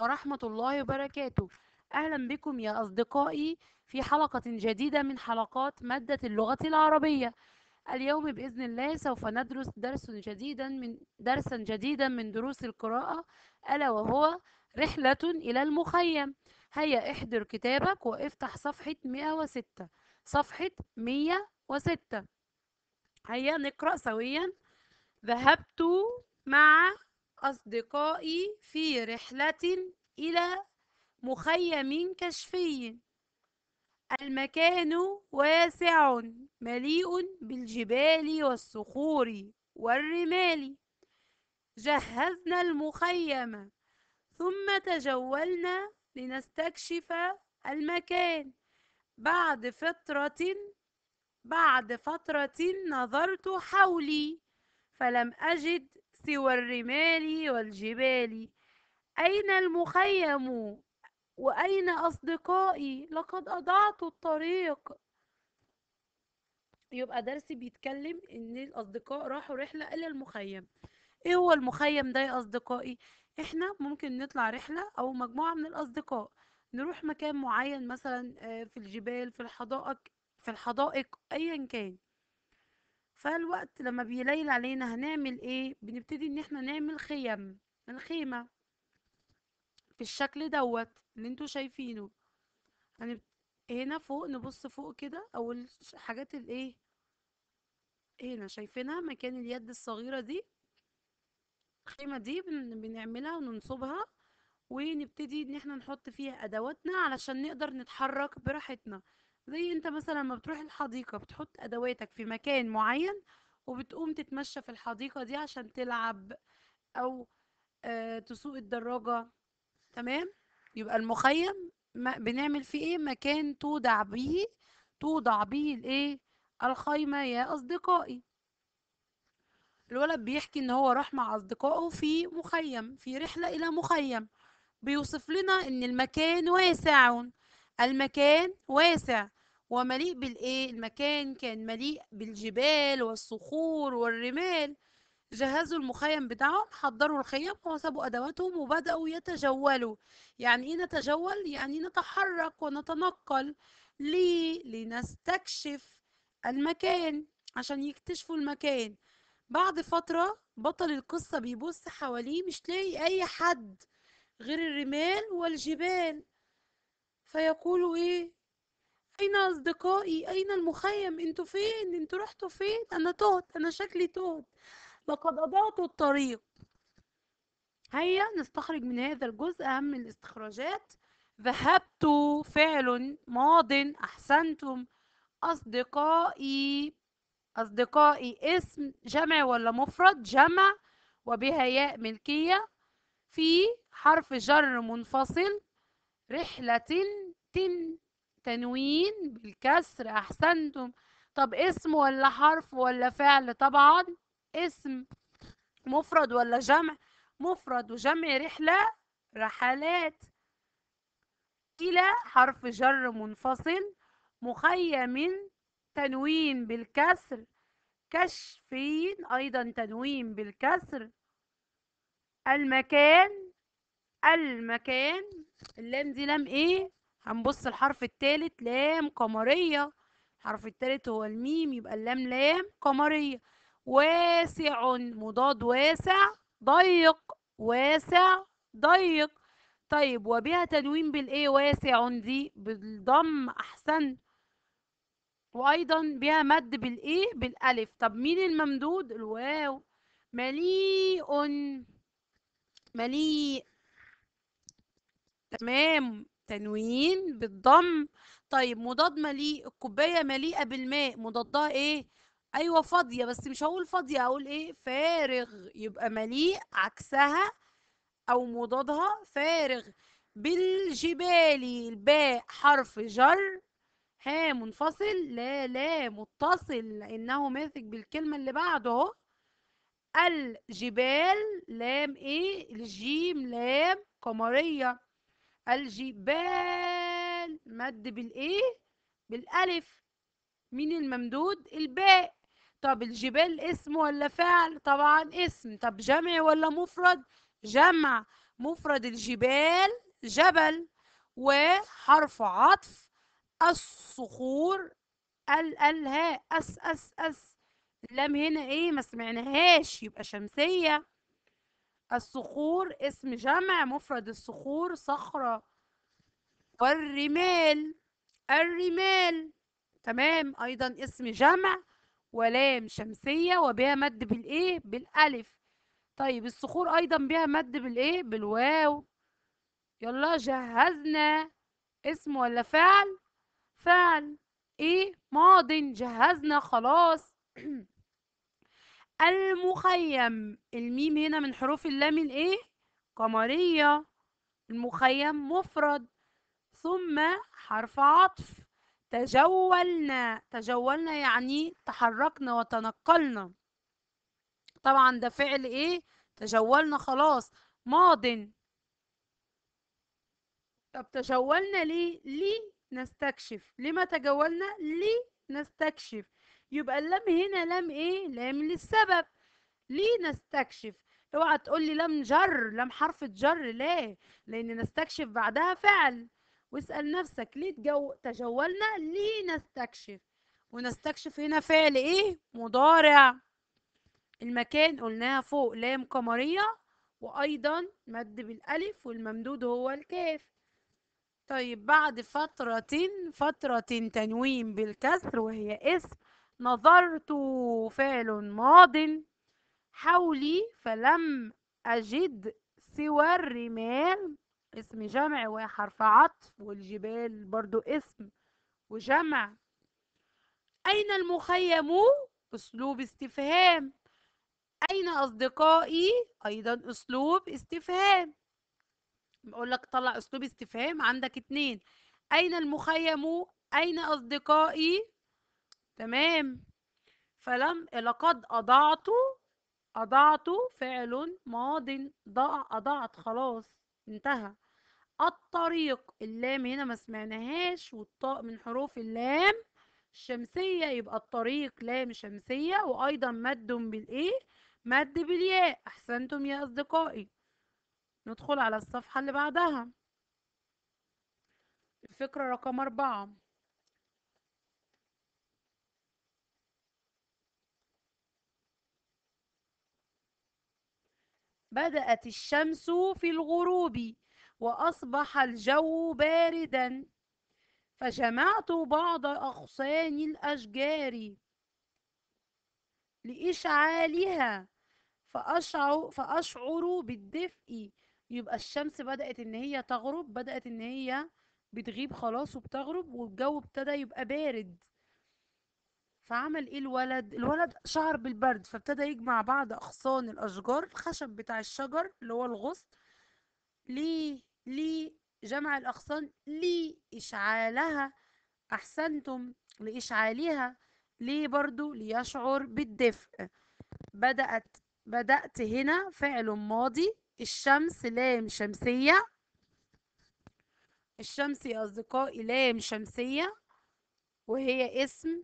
ورحمة الله وبركاته أهلا بكم يا أصدقائي في حلقة جديدة من حلقات مادة اللغة العربية اليوم بإذن الله سوف ندرس درس جديدا من درسا جديدا من دروس القراءة ألا وهو رحلة إلى المخيم هيا احضر كتابك وافتح صفحة 106 صفحة 106 هيا نقرأ سويا ذهبت مع أصدقائي في رحلة إلى مخيم كشفي المكان واسع مليء بالجبال والصخور والرمال جهزنا المخيم ثم تجولنا لنستكشف المكان بعد فترة بعد فترة نظرت حولي فلم أجد والرمال والجبال أين المخيم وأين أصدقائي لقد أضعت الطريق يبقى درسي بيتكلم إن الأصدقاء راحوا رحلة إلى المخيم إيه هو المخيم ده يا أصدقائي إحنا ممكن نطلع رحلة أو مجموعة من الأصدقاء نروح مكان معين مثلا آه، في الجبال في الحدائق في الحدائق أيا كان فالوقت لما بيليل علينا هنعمل ايه بنبتدي ان احنا نعمل خيم الخيمة في الشكل دوت اللي انتوا شايفينه هنب... هنا فوق نبص فوق كده او الحاجات الايه هنا شايفينها مكان اليد الصغيرة دي الخيمة دي بن... بنعملها وننصبها ونبتدي ان احنا نحط فيها ادواتنا علشان نقدر نتحرك براحتنا زي انت مثلا لما بتروح الحديقة بتحط ادواتك في مكان معين وبتقوم تتمشى في الحديقة دي عشان تلعب او آه، تسوق الدراجة تمام يبقى المخيم بنعمل فيه ايه مكان تودع به توضع به الايه الخيمة يا اصدقائي الولد بيحكي ان هو راح مع اصدقائه في مخيم في رحلة الى مخيم بيوصف لنا ان المكان واسع المكان واسع ومليء بالإيه المكان كان مليء بالجبال والصخور والرمال جهزوا المخيم بتاعهم حضروا الخيم وسابوا أدواتهم وبدأوا يتجولوا يعني إيه نتجول؟ يعني نتحرك ونتنقل ليه؟ لنستكشف المكان عشان يكتشفوا المكان بعد فترة بطل القصة بيبص حواليه مش لاقي أي حد غير الرمال والجبال فيقولوا إيه أين أصدقائي أين المخيم أنتوا فين أنتوا رحتوا فين أنا تهت أنا شكلي تهت لقد أضعت الطريق هيا نستخرج من هذا الجزء أهم الاستخراجات ذهبت فعل ماض أحسنتم أصدقائي أصدقائي اسم جمع ولا مفرد جمع وبها ياء ملكية في حرف جر منفصل رحلة تن التنوين بالكسر احسنتم طب اسم ولا حرف ولا فعل طبعا اسم مفرد ولا جمع مفرد وجمع رحلة رحلات كلا حرف جر منفصل مخيم تنوين بالكسر كشفين أيضا تنوين بالكسر المكان المكان اللام دي لام ايه هنبص الحرف التالت لام قمرية الحرف التالت هو الميم يبقى اللام لام قمرية واسع مضاد واسع ضيق واسع ضيق طيب وبها تنوين بالايه واسع دي بالضم احسن وايضا بها مد بالايه بالالف طب مين الممدود الواو مليء مليء تمام تنوين بالضم طيب مضاد مليء الكوبايه مليئه بالماء مضادها ايه ايوه فاضيه بس مش هقول فاضيه هقول ايه فارغ يبقى مليء عكسها او مضادها فارغ بالجبال الباء حرف جر ها منفصل لا لا متصل لانه ماسك بالكلمه اللي بعده اهو الجبال لام ايه الجيم لام قمريه الجبال مد بالايه بالالف مين الممدود الباء طب الجبال اسم ولا فعل طبعا اسم طب جمع ولا مفرد جمع مفرد الجبال جبل وحرف عطف الصخور ال الهاء اس اس اس اللام هنا ايه ما سمعناهاش يبقى شمسيه الصخور اسم جمع مفرد الصخور صخرة والرمال الرمال تمام أيضا اسم جمع ولام شمسية وبها مد بالإيه بالألف طيب الصخور أيضا بها مد بالإيه بالواو يلا جهزنا اسم ولا فعل فعل إيه ماضي جهزنا خلاص المخيم الميم هنا من حروف اللام الايه قمرية المخيم مفرد ثم حرف عطف تجولنا تجولنا يعني تحركنا وتنقلنا طبعا ده فعل ايه تجولنا خلاص ماض طب تجولنا ليه ليه نستكشف لما تجولنا لنستكشف يبقى اللام هنا لام ايه لام للسبب ليه نستكشف اوعى تقول لي لام جر لام حرف جر لا لان نستكشف بعدها فعل واسال نفسك ليه تجو... تجولنا ليه نستكشف ونستكشف هنا فعل ايه مضارع المكان قلناها فوق لام قمريه وايضا مد بالالف والممدود هو الكاف طيب بعد فترة فترة تنوين بالكسر وهي اسم نظرت فعل ماض حولي فلم أجد سوى الرمال اسم جمع وحرف عطف والجبال برضو اسم وجمع أين المخيم أسلوب استفهام أين أصدقائي أيضا أسلوب استفهام بقول لك طلع أسلوب استفهام عندك اتنين أين المخيم أين أصدقائي تمام فلم لقد أضعت أضعت فعل ماض ضاع أضعت خلاص انتهى الطريق اللام هنا ما سمعناهاش والطاء من حروف اللام الشمسية يبقى الطريق لام شمسية وأيضا مد بالإيه مد بالياء أحسنتم يا أصدقائي ندخل على الصفحة اللي بعدها الفكرة رقم أربعة بدأت الشمس في الغروب وأصبح الجو باردا فجمعت بعض أغصان الأشجار لإشعالها فأشعر, فأشعر بالدفء يبقى الشمس بدأت إن هي تغرب بدأت إن هي بتغيب خلاص وبتغرب والجو ابتدى يبقى بارد فعمل ايه الولد الولد شعر بالبرد فابتدى يجمع بعض اغصان الاشجار الخشب بتاع الشجر اللي هو الغصن ليه ليه جمع الاغصان لاشعالها احسنتم لاشعالها ليه برضو ليشعر بالدفء بدأت بدأت هنا فعل ماضي الشمس لام شمسية الشمس يا أصدقائي لام شمسية وهي اسم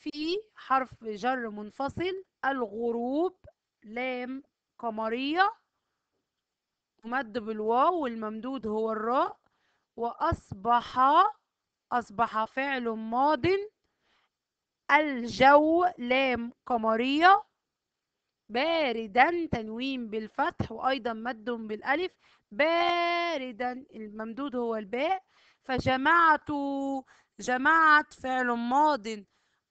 في حرف جر منفصل الغروب لام قمرية مد بالواو والممدود هو الراء وأصبح أصبح فعل ماض الجو لام قمرية باردا تنوين بالفتح وأيضا مد بالألف باردا الممدود هو الباء فجمعت جمعت فعل ماض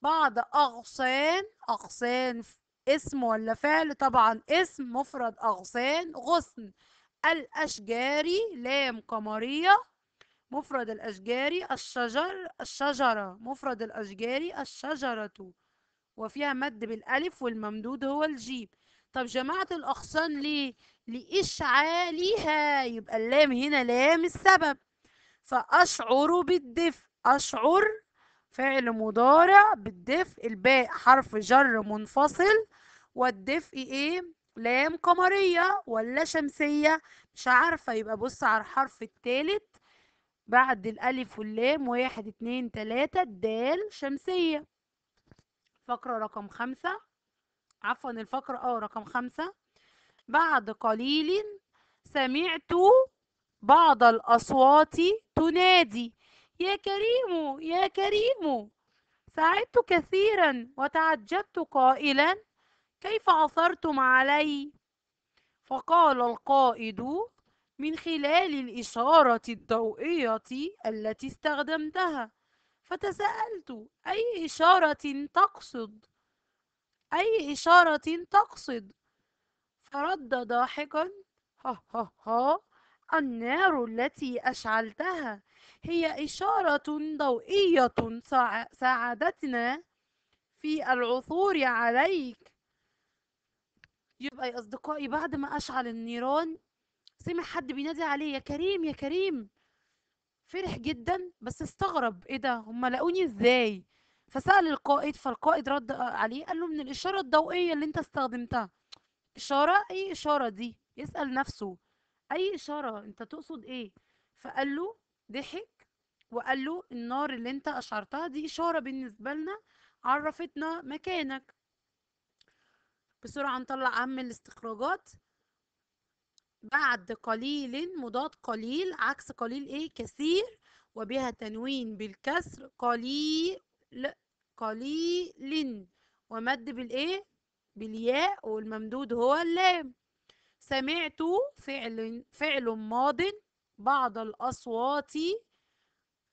بعض أغصان أغصان اسم ولا فعل طبعا اسم مفرد أغصان غصن الأشجاري لام قمرية مفرد الأشجاري الشجر الشجرة مفرد الأشجاري الشجرة وفيها مد بالألف والممدود هو الجيم طب جماعة الأغصان ليه؟ لإشعالها يبقى اللام هنا لام السبب فأشعر بالدفء أشعر فعل مضارع بالدفء الباء حرف جر منفصل والدفء ايه لام قمرية ولا شمسية مش عارفة يبقى بص على الحرف التالت بعد الألف واللام واحد اتنين تلاتة الدال شمسية فقرة رقم خمسة عفوا الفقرة اه رقم خمسة بعد قليل سمعت بعض الأصوات تنادي يا كريم يا كريم سعدت كثيرا وتعجبت قائلا كيف عثرتم علي فقال القائد من خلال الإشارة الضوئية التي استخدمتها فتساءلت أي إشارة تقصد أي إشارة تقصد فرد ضاحكا ها ها ها النار التي أشعلتها هي إشارة ضوئية ساعدتنا في العثور عليك يبقى يا أصدقائي بعد ما أشعل النيران سمع حد بينادي عليه يا كريم يا كريم فرح جدا بس استغرب ايه ده هم لقوني ازاي فسأل القائد فالقائد رد عليه قال له من الإشارة الضوئية اللي انت استخدمتها إشارة ايه إشارة دي يسأل نفسه اي إشارة انت تقصد ايه فقال له ضحك وقال له النار اللي انت اشعرتها دي اشاره بالنسبه لنا عرفتنا مكانك بسرعه نطلع اهم الاستخراجات بعد قليل مضاد قليل عكس قليل ايه كثير وبها تنوين بالكسر قليل قليل ومد بالايه بالياء والممدود هو اللام سمعت فعل فعل ماض بعض الأصوات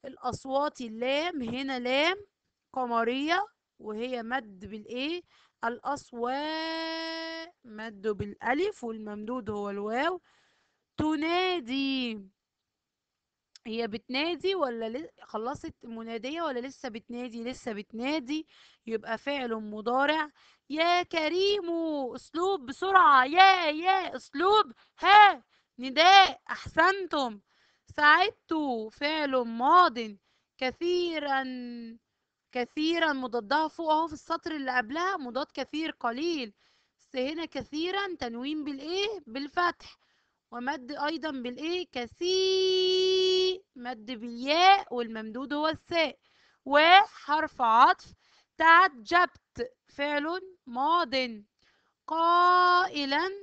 الأصوات اللام هنا لام قمرية وهي مد بالإيه الأصوات مد بالألف والممدود هو الواو تنادي هي بتنادي ولا ل... خلصت منادية ولا لسه بتنادي لسه بتنادي يبقى فعل مضارع يا كريم أسلوب بسرعة يا يا أسلوب ها نداء أحسنتم سعدت فعل ماض كثيرا كثيرا مضادها فوق اهو في السطر اللي قبلها مضاد كثير قليل بس هنا كثيرا تنوين بالايه بالفتح ومد ايضا بالايه كثير مد بالياء والممدود هو الساء وحرف عطف تعجبت فعل ماض قائلا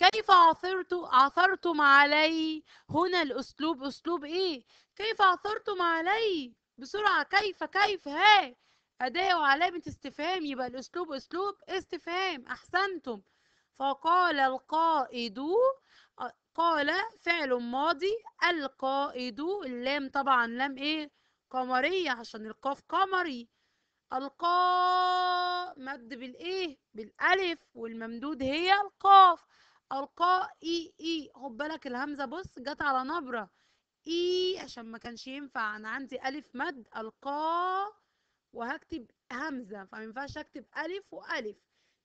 كيف عثرتم عثرتم علي هنا الأسلوب أسلوب إيه كيف عثرتم علي بسرعة كيف كيف ها أداة وعلامة استفهام يبقى الأسلوب أسلوب استفهام أحسنتم فقال القائد قال فعل ماضي القائد اللام طبعا لام ايه قمرية عشان القاف قمري القا مد بالايه بالالف والممدود هي القاف القائي اي خد بالك الهمزه بص جت على نبره اي عشان ما كانش ينفع انا عندي الف مد القا وهكتب همزه فما ينفعش اكتب الف والف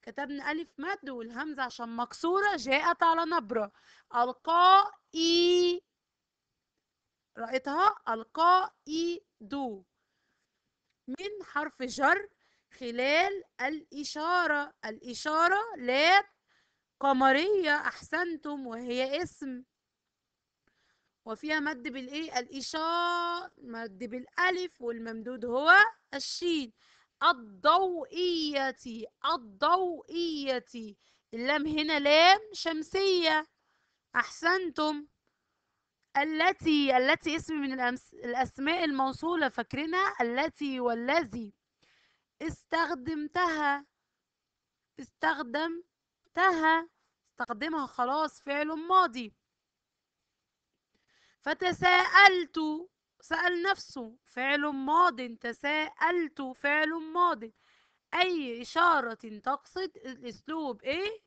كتبنا الف مد والهمزه عشان مكسوره جاءت على نبره القائي رأيتها القائي دو من حرف جر خلال الإشارة الإشارة لات قمرية أحسنتم وهي اسم وفيها مد بالإيه الإشارة مد بالألف والممدود هو الشين الضوئية الضوئية اللام هنا لام شمسية أحسنتم التي التي اسم من الأمس الأسماء الموصولة فاكرينها التي والذي استخدمتها استخدم انتهى استخدمها خلاص فعل ماضي فتساءلت سأل نفسه فعل ماضي تساءلت فعل ماضي أي إشارة تقصد الأسلوب إيه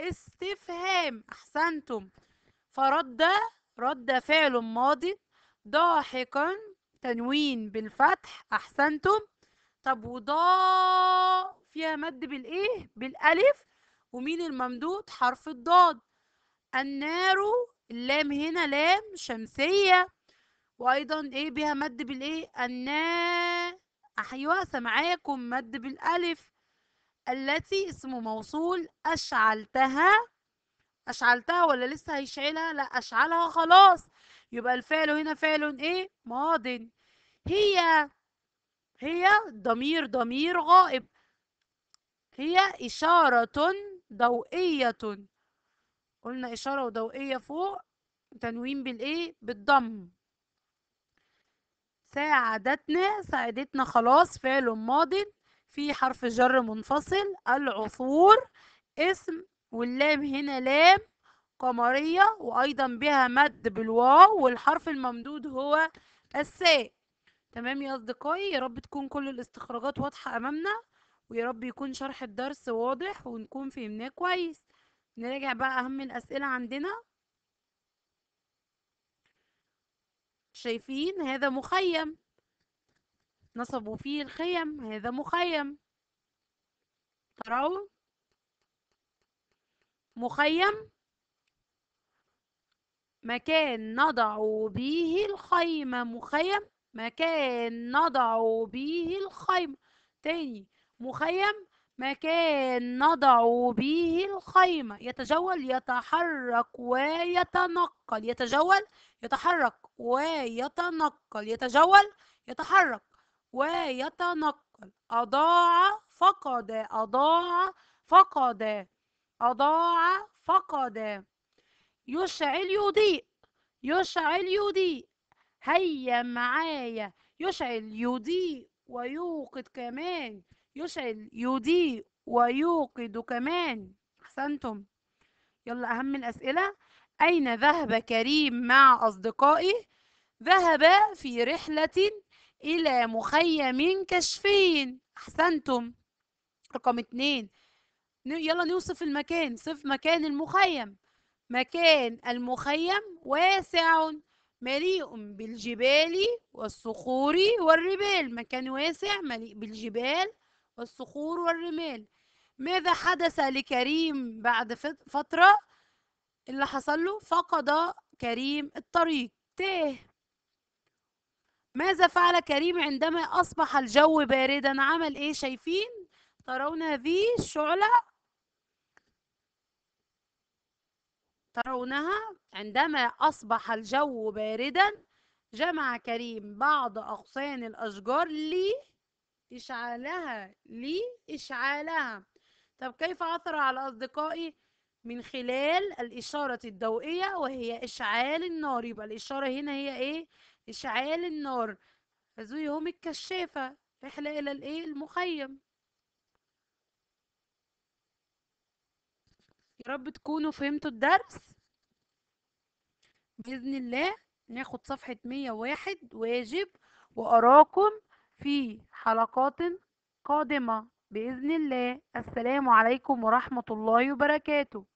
استفهام أحسنتم فرد رد فعل ماضي ضاحكا تنوين بالفتح أحسنتم طب وضا فيها مد بالإيه بالألف ومين الممدود حرف الضاد النار اللام هنا لام شمسية وأيضا إيه بها مد بالإيه النا أيوة سمعاكم مد بالألف التي اسم موصول أشعلتها أشعلتها ولا لسه هيشعلها لا أشعلها خلاص يبقى الفعل هنا فعل إيه ماض هي هي ضمير ضمير غائب هي إشارة ضوئية قلنا إشارة وضوئية فوق تنوين بالإيه بالضم ساعدتنا ساعدتنا خلاص فعل ماض في حرف جر منفصل العثور اسم واللام هنا لام قمرية وأيضا بها مد بالواو والحرف الممدود هو الساء تمام يا أصدقائي يا رب تكون كل الاستخراجات واضحة أمامنا ويا رب يكون شرح الدرس واضح ونكون فهمناه كويس نراجع بقى أهم الأسئلة عندنا شايفين هذا مخيم نصبوا فيه الخيم هذا مخيم ترون مخيم مكان نضع به الخيمة مخيم مكان نضع به الخيمة تاني مخيم مكان نضع به الخيمة يتجول يتحرك ويتنقل يتجول يتحرك ويتنقل يتجول يتحرك ويتنقل أضاع فقد أضاع فقد أضاع فقد يشعل يضيء يشعل يضيء هيا معايا يشعل يضيء ويوقد كمان يشعل يضيء ويوقد كمان أحسنتم يلا أهم الأسئلة أين ذهب كريم مع أصدقائه؟ ذهب في رحلة إلى مخيم كشفي أحسنتم رقم اتنين يلا نوصف المكان صف مكان المخيم مكان المخيم واسع مليء بالجبال والصخور والربال مكان واسع مليء بالجبال والصخور والرمال ماذا حدث لكريم بعد فترة اللي حصل له فقد كريم الطريق تاه ماذا فعل كريم عندما أصبح الجو باردا عمل إيه شايفين ترون هذه الشعلة ترونها عندما أصبح الجو باردا جمع كريم بعض أغصان الأشجار لي إشعالها لي إشعالها طب كيف عثر على أصدقائي من خلال الإشارة الضوئية وهي إشعال النار يبقى الإشارة هنا هي إيه إشعال النار ذو يوم الكشافة رحلة إلى الإيه المخيم يا رب تكونوا فهمتوا الدرس بإذن الله ناخد صفحة 101 واجب وأراكم في حلقات قادمة بإذن الله السلام عليكم ورحمة الله وبركاته